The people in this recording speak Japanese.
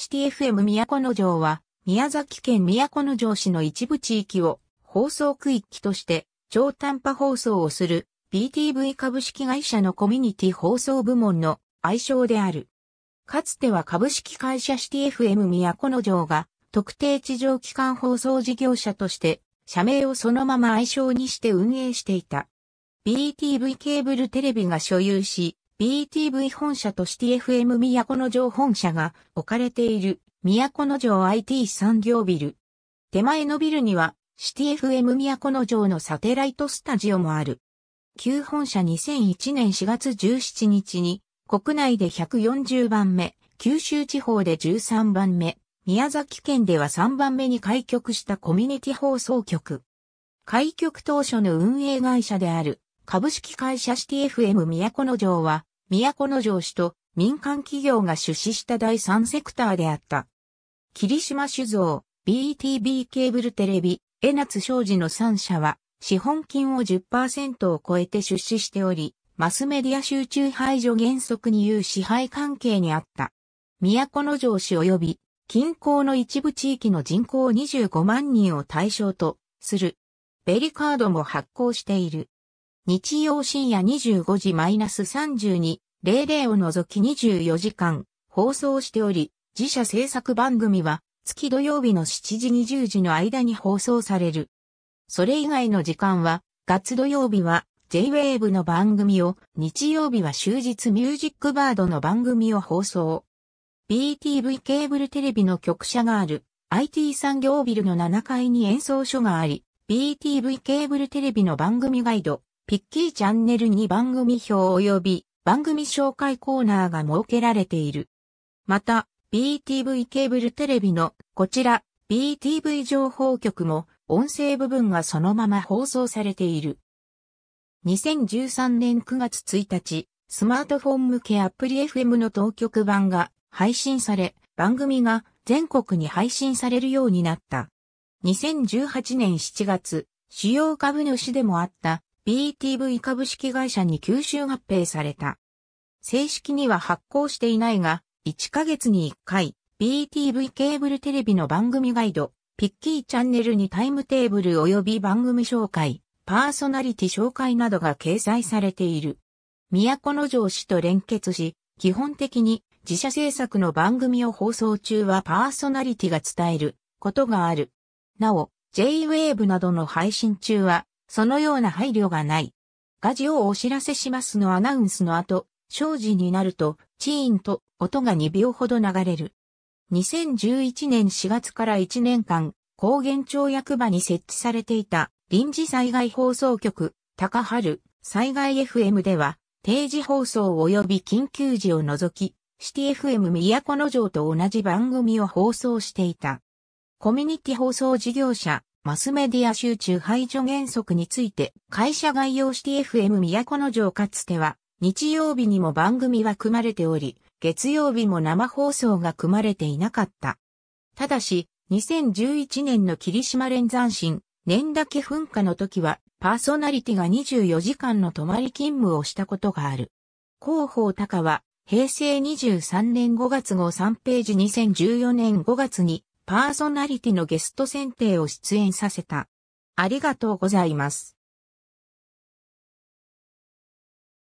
シティ FM 都城は、宮崎県都城市の一部地域を放送区域として超短波放送をする BTV 株式会社のコミュニティ放送部門の愛称である。かつては株式会社シティ FM 都城が特定地上機関放送事業者として社名をそのまま愛称にして運営していた。BTV ケーブルテレビが所有し、BTV 本社とシティ FM 都城本社が置かれている都城 IT 産業ビル。手前のビルにはシティ FM 都城のサテライトスタジオもある。旧本社2001年4月17日に国内で140番目、九州地方で13番目、宮崎県では3番目に開局したコミュニティ放送局。開局当初の運営会社である株式会社シティ FM 都城は都城市と民間企業が出資した第三セクターであった。霧島酒造、BTB ケーブルテレビ、江夏商事の3社は、資本金を10%を超えて出資しており、マスメディア集中排除原則に有支配関係にあった。都城市及び近郊の一部地域の人口25万人を対象とする。ベリカードも発行している。日曜深夜25時 -32.00 を除き24時間放送しており、自社制作番組は月土曜日の7時20時の間に放送される。それ以外の時間は、月土曜日は J-Wave の番組を、日曜日は終日ミュージックバードの番組を放送。BTV ケーブルテレビの局舎がある IT 産業ビルの7階に演奏所があり、BTV ケーブルテレビの番組ガイド、ピッキーチャンネルに番組表及び番組紹介コーナーが設けられている。また、BTV ケーブルテレビのこちら BTV 情報局も音声部分がそのまま放送されている。2013年9月1日、スマートフォン向けアプリ FM の当局版が配信され、番組が全国に配信されるようになった。2018年7月、主要株主でもあった BTV 株式会社に吸収合併された。正式には発行していないが、1ヶ月に1回、BTV ケーブルテレビの番組ガイド、ピッキーチャンネルにタイムテーブル及び番組紹介、パーソナリティ紹介などが掲載されている。都城市と連結し、基本的に自社制作の番組を放送中はパーソナリティが伝えることがある。なお、J-Wave などの配信中はそのような配慮がない。ガジをお知らせしますのアナウンスの後、正時になると、チーンと音が2秒ほど流れる。2011年4月から1年間、高原町役場に設置されていた臨時災害放送局、高春、災害 FM では、定時放送及び緊急時を除き、シティ FM 都の城と同じ番組を放送していた。コミュニティ放送事業者、マスメディア集中排除原則について、会社概要シティ FM 都の城かつては、日曜日にも番組は組まれており、月曜日も生放送が組まれていなかった。ただし、2011年の霧島連山新、年だけ噴火の時は、パーソナリティが24時間の泊まり勤務をしたことがある。広報高は、平成23年5月号3ページ2014年5月に、パーソナリティのゲスト選定を出演させた。ありがとうございます。